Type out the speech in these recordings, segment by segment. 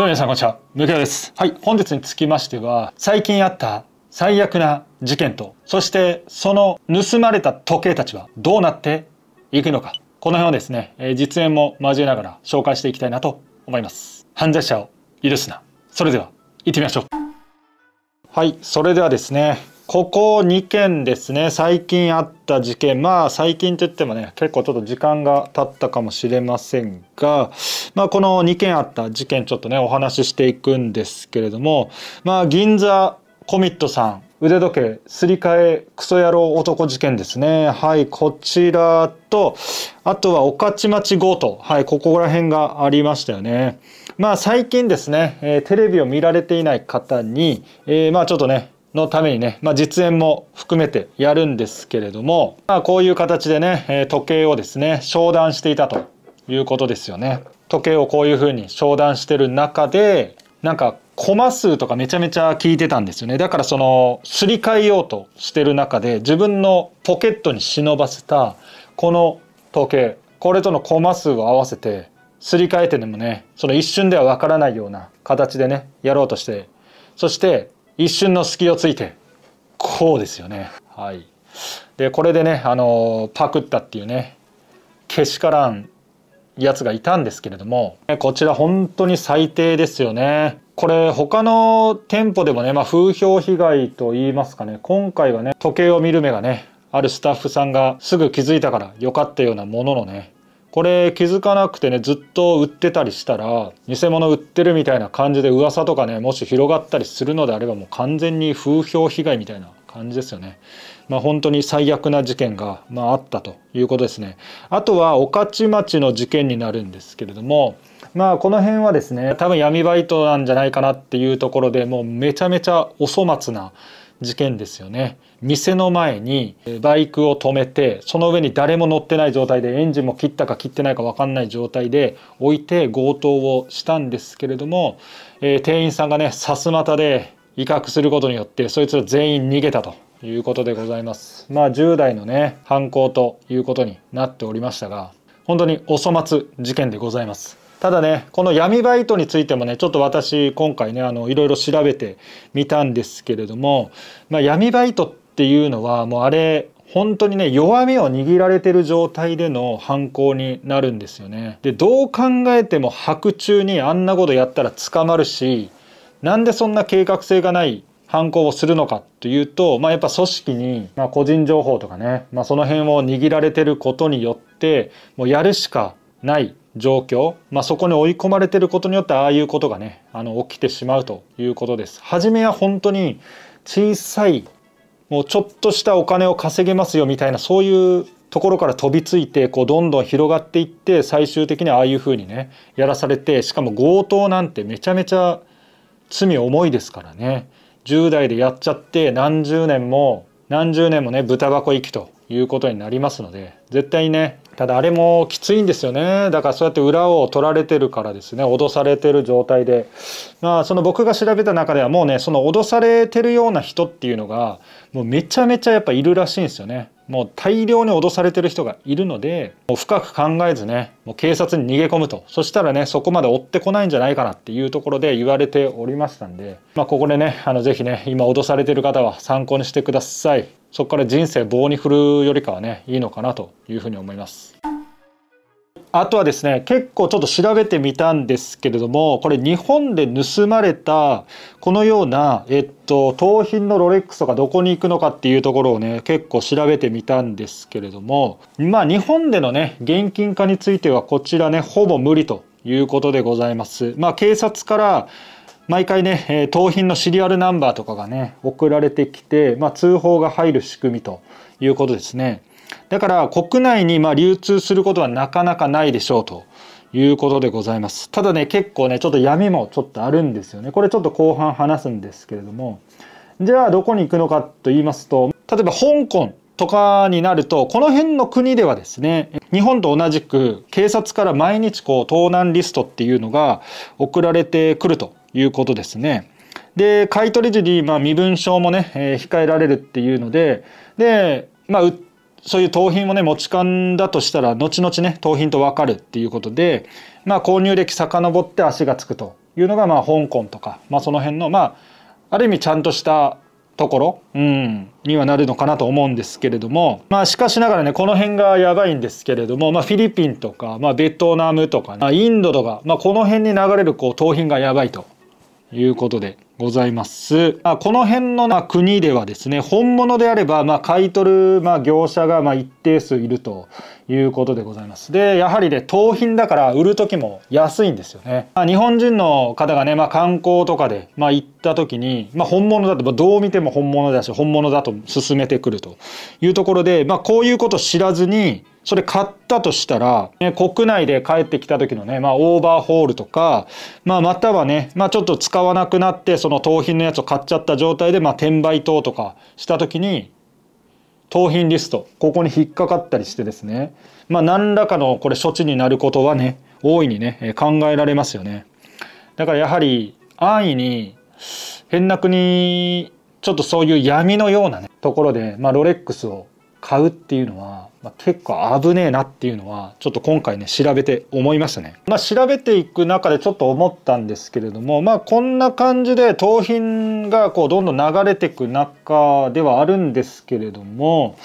どうも皆さんこんにちは。むけです。はい、本日につきましては、最近あった最悪な事件と、そしてその盗まれた時計たちはどうなっていくのか、この辺をですね、え実演も交えながら紹介していきたいなと思います。犯罪者を許すな。それでは、行ってみましょう。はい、それではですね、ここ2件ですね最近あった事件まあ最近といってもね結構ちょっと時間が経ったかもしれませんが、まあ、この2件あった事件ちょっとねお話ししていくんですけれどもまあ銀座コミットさん腕時計すり替えクソ野郎男事件ですねはいこちらとあとは御徒町強盗はいここら辺がありましたよねまあ最近ですね、えー、テレビを見られていない方に、えー、まあちょっとねのためにね、まあ、実演も含めてやるんですけれども、まあ、こういう形でね時計をですね商談していたということですよね。時計をこういうふうに商談してる中でなんかコマ数とかめちゃめちゃ聞いてたんですよねだからそのすり替えようとしてる中で自分のポケットに忍ばせたこの時計これとのコマ数を合わせてすり替えてでもねその一瞬ではわからないような形でねやろうとしてそして一瞬の隙をついてこうですよね。はい、でこれでね、あのパクったっていうねけしからんやつがいたんですけれどもこちら本当に最低ですよね。これ他の店舗でもね、まあ、風評被害と言いますかね今回はね時計を見る目がねあるスタッフさんがすぐ気づいたから良かったようなもののねこれ気づかなくてねずっと売ってたりしたら偽物売ってるみたいな感じで噂とかねもし広がったりするのであればもう完全に風評被害みたいな感じですよね。まあ、本当に最悪な事件が、まあ、あったということですね。あとは御徒町の事件になるんですけれども、まあ、この辺はですね多分闇バイトなんじゃないかなっていうところでもうめちゃめちゃお粗末な事件ですよね店の前にバイクを止めてその上に誰も乗ってない状態でエンジンも切ったか切ってないか分かんない状態で置いて強盗をしたんですけれども、えー、店員さんがねさすまたで威嚇することによってそいつら全員逃げたということでございますまあ10代のね犯行ということになっておりましたが本当にお粗末事件でございますただねこの闇バイトについてもねちょっと私今回ねあのいろいろ調べてみたんですけれども、まあ、闇バイトっていうのはもうあれ本当にね弱みを握られてる状態での犯行になるんですよね。でどう考えても白昼にあんなことやったら捕まるしなんでそんな計画性がない犯行をするのかというと、まあ、やっぱ組織に、まあ、個人情報とかね、まあ、その辺を握られてることによってもうやるしかない状況、まあ、そこに追い込まれてることによってああいうことがねあの起きてしまうということです。初めは本当に小さいもうちょっとしたお金を稼げますよみたいなそういうところから飛びついてこうどんどん広がっていって最終的にああいうふうにねやらされてしかも強盗なんてめちゃめちゃ罪重いですからね10代でやっちゃって何十年も何十年もね豚箱行きということになりますので絶対にねただあれもきついんですよねだからそうやって裏を取られてるからですね脅されてる状態でまあその僕が調べた中ではもうねその脅されてるような人っていうのがもうめちゃめちゃやっぱいるらしいんですよねもう大量に脅されてる人がいるのでもう深く考えずねもう警察に逃げ込むとそしたらねそこまで追ってこないんじゃないかなっていうところで言われておりましたんで、まあ、ここでねあの是非ね今脅されてる方は参考にしてください。そこから人生棒に振るよりかはねいいのかなというふうに思います。あとはですね結構ちょっと調べてみたんですけれどもこれ日本で盗まれたこのような、えっと、盗品のロレックスとかどこに行くのかっていうところをね結構調べてみたんですけれどもまあ日本でのね現金化についてはこちらねほぼ無理ということでございます。まあ、警察から毎回ね、盗品のシリアルナンバーとかがね、送られてきて、まあ、通報が入る仕組みということですね。だから国内にま流通することはなかなかないでしょうということでございます。ただね、結構ね、ちょっと闇もちょっとあるんですよね。これちょっと後半話すんですけれども。じゃあどこに行くのかと言いますと、例えば香港とかになると、この辺の国ではですね、日本と同じく警察から毎日こう盗難リストっていうのが送られてくるということですね。で買取時にまあ身分証もね、えー、控えられるっていうのでで、まあ、そういう盗品をね持ち勘だとしたら後々ね盗品と分かるっていうことで、まあ、購入歴遡って足がつくというのがまあ香港とか、まあ、その辺のまあある意味ちゃんとしたところ、うん、にはなるのかなと思うんですけれども、まあ、しかしながらねこの辺がやばいんですけれども、まあ、フィリピンとか、まあ、ベトナムとか、ね、インドとか、まあ、この辺に流れるこう盗品がやばいということでございます。まあ、この辺の国ではですね、本物であれば、まあ、買い取る、まあ、業者が、まあ、一定数いるということでございます。で、やはりね、盗品だから売る時も安いんですよね。まあ、日本人の方がね、まあ、観光とかで、まあ、行った時に、まあ、本物だと、まあ、どう見ても本物だし、本物だと勧めてくるというところで、まあ、こういうこと知らずに、それ買ったとしたら、ね、国内で帰ってきた時のね、まあ、オーバーホールとか、まあ、またはね、まあ、ちょっと使わなくなってその盗品のやつを買っちゃった状態で、まあ、転売等とかした時に盗品リストここに引っかかったりしてですね、まあ、何らかのこれ処置になることはね大いにね考えられますよね。だからやはり安易に変な国ちょっとそういう闇のような、ね、ところで、まあ、ロレックスを買うっていうのはまあ、結構危ねえなっていうのはちょっと今回ね調べて思いましたね。まあ、調べていく中でちょっと思ったんですけれどもまあこんな感じで盗品がこうどんどん流れていく中ではあるんですけれども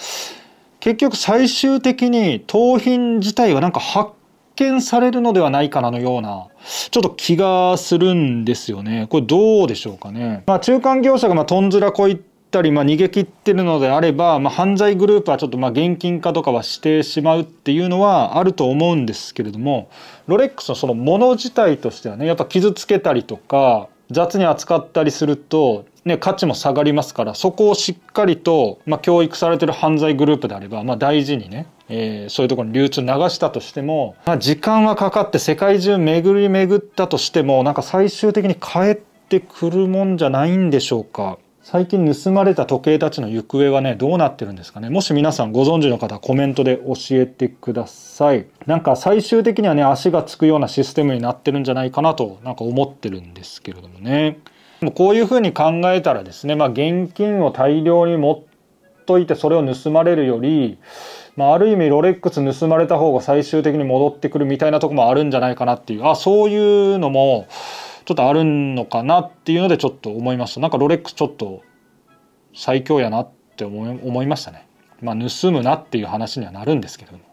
結局最終的に盗品自体はなんか発見されるのではないかなのようなちょっと気がするんですよね。これどうでしょうかね。まあ、中間業者がまトンズラこいったり、まあ、逃げ切ってるのであれば、まあ、犯罪グループはちょっとまあ現金化とかはしてしまうっていうのはあると思うんですけれどもロレックスのそのもの自体としてはねやっぱ傷つけたりとか雑に扱ったりすると、ね、価値も下がりますからそこをしっかりと、まあ、教育されてる犯罪グループであれば、まあ、大事にね、えー、そういうところに流通流したとしても、まあ、時間はかかって世界中巡り巡ったとしてもなんか最終的に帰ってくるもんじゃないんでしょうか。最近盗まれた時計たちの行方はねどうなってるんですかねもし皆さんご存知の方コメントで教えてくださいなんか最終的にはね足がつくようなシステムになってるんじゃないかなとなんか思ってるんですけれどもねもこういうふうに考えたらですねまあ現金を大量に持っといてそれを盗まれるよりまあ、ある意味ロレックス盗まれた方が最終的に戻ってくるみたいなとこもあるんじゃないかなっていうあそういうのもちょっとあるのかなっていうのでちょっと思いましたなんかロレックスちょっと最強やなって思い思いましたねまあ盗むなっていう話にはなるんですけれども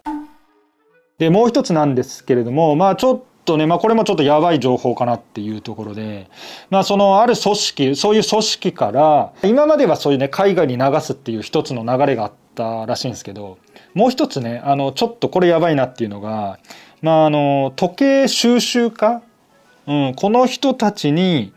でもう一つなんですけれどもまあちょっとねまあこれもちょっとやばい情報かなっていうところでまあそのある組織そういう組織から今まではそういうね海外に流すっていう一つの流れがあったらしいんですけどもう一つねあのちょっとこれやばいなっていうのがまああの時計収集家うん、この人たちに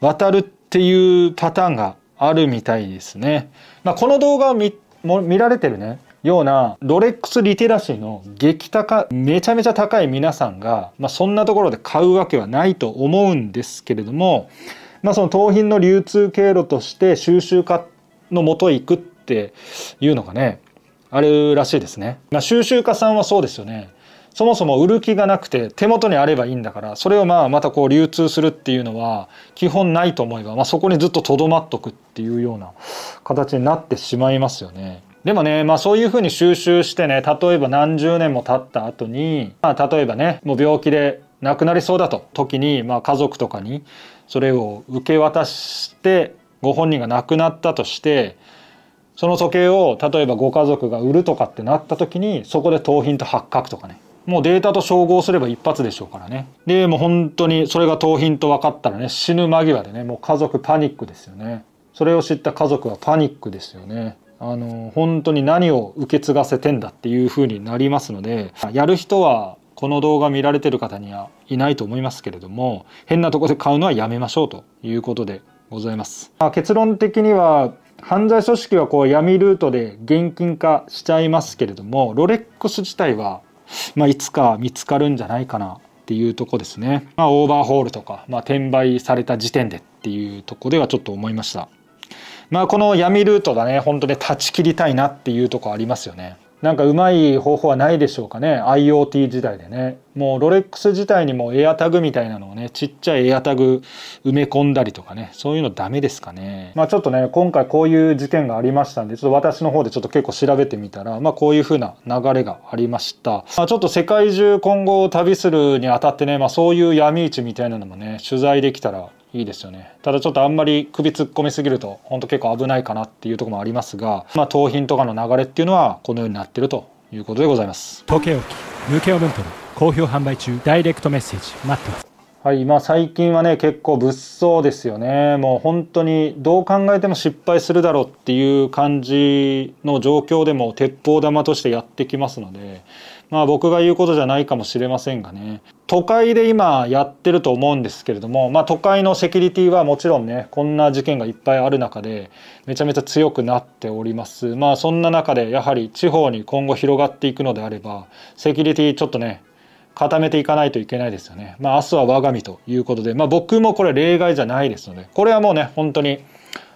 渡るっていうパターンがあるみたいですね。まあ、この動画を見見られてるね、ようなロレックスリテラシーの激高、めちゃめちゃ高い皆さんが、まあ、そんなところで買うわけはないと思うんですけれども、まあ、その盗品の流通経路として収集家のもとへ行くっていうのがね、あるらしいですね。まあ、収集家さんはそうですよね。そもそも売る気がなくて手元にあればいいんだからそれをまあまたこう流通するっていうのは基本ないと思えば、まあ、そこにずっととどまっとくっていうような形になってしまいますよね。でもね、まあそういうふうに収集してね、例えば何十年も経った後に、まあ例えばね、もう病気で亡くなりそうだと時に、まあ家族とかにそれを受け渡してご本人が亡くなったとして、その時計を例えばご家族が売るとかってなった時にそこで盗品と発覚とかねもうデータと照合すれば一発でしょうからねでもう本当にそれが盗品と分かったらね死ぬ間際でねもう家族パニックですよねそれを知った家族はパニックですよねあの本当に何を受け継がせてんだっていう風になりますのでやる人はこの動画見られてる方にはいないと思いますけれども変なとこで買うのはやめましょうということでございます、まあ、結論的には犯罪組織はこう闇ルートで現金化しちゃいますけれどもロレックス自体はまあ、いつか見つかるんじゃないかなっていうとこですね、まあ、オーバーホールとか、まあ、転売された時点でっていうとこではちょっと思いました。まあ、この闇ルートがね本当に断ち切りたいなっていうとこありますよね。なんかうまい方法はないでしょうかね IoT 時代でねもうロレックス自体にもエアタグみたいなのをねちっちゃいエアタグ埋め込んだりとかねそういうのダメですかねまあちょっとね今回こういう事件がありましたんでちょっと私の方でちょっと結構調べてみたらまあこういう風な流れがありました、まあ、ちょっと世界中今後旅するにあたってねまあそういう闇市みたいなのもね取材できたらいいですよねただちょっとあんまり首突っ込みすぎると本当結構危ないかなっていうとこもありますが、まあ、盗品とかの流れっていうのはこのようになってるということでございます時計置き無形文庫好評販売中ダイレクトメッセージ待ってますはいまあ、最近はね結構物騒ですよねもう本当にどう考えても失敗するだろうっていう感じの状況でも鉄砲玉としてやってきますのでまあ僕が言うことじゃないかもしれませんがね都会で今やってると思うんですけれども、まあ、都会のセキュリティはもちろんねこんな事件がいっぱいある中でめちゃめちゃ強くなっております、まあ、そんな中でやはり地方に今後広がっていくのであればセキュリティちょっとね固めていかないといけないですよね、まあ、明日は我が身ということで、まあ、僕もこれ例外じゃないですのでこれはもうね本当に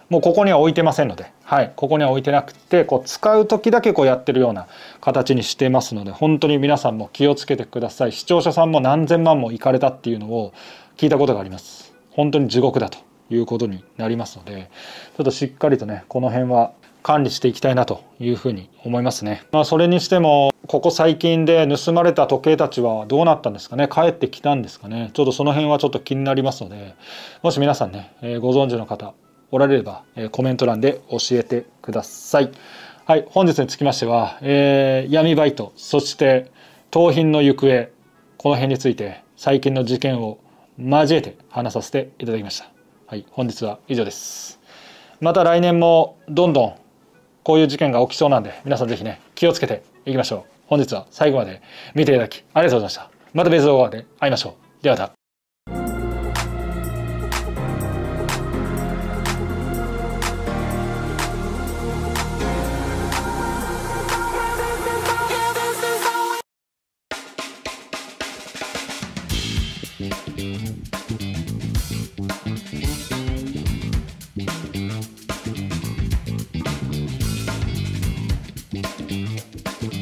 もうここには置いてませんので、はい、ここには置いてなくてこう使う時だけこうやってるような形にしてますので本当に皆さんも気をつけてください視聴者さんも何千万も行かれたっていうのを聞いたことがあります本当に地獄だということになりますのでちょっとしっかりとねこの辺は管理していきたいなというふうに思いますね。まあ、それにしてもここ最近で盗まれた時計たちはどうなったんですかね帰ってきたんですかねちょっとその辺はちょっと気になりますのでもし皆さんね、えー、ご存知の方おられれば、えコメント欄で教えてください。はい、本日につきましては、えー、闇バイト、そして盗品の行方、この辺について最近の事件を交えて話させていただきました。はい、本日は以上です。また来年もどんどんこういう事件が起きそうなんで、皆さん是非ね、気をつけていきましょう。本日は最後まで見ていただきありがとうございました。また別動画で会いましょう。ではまた。Música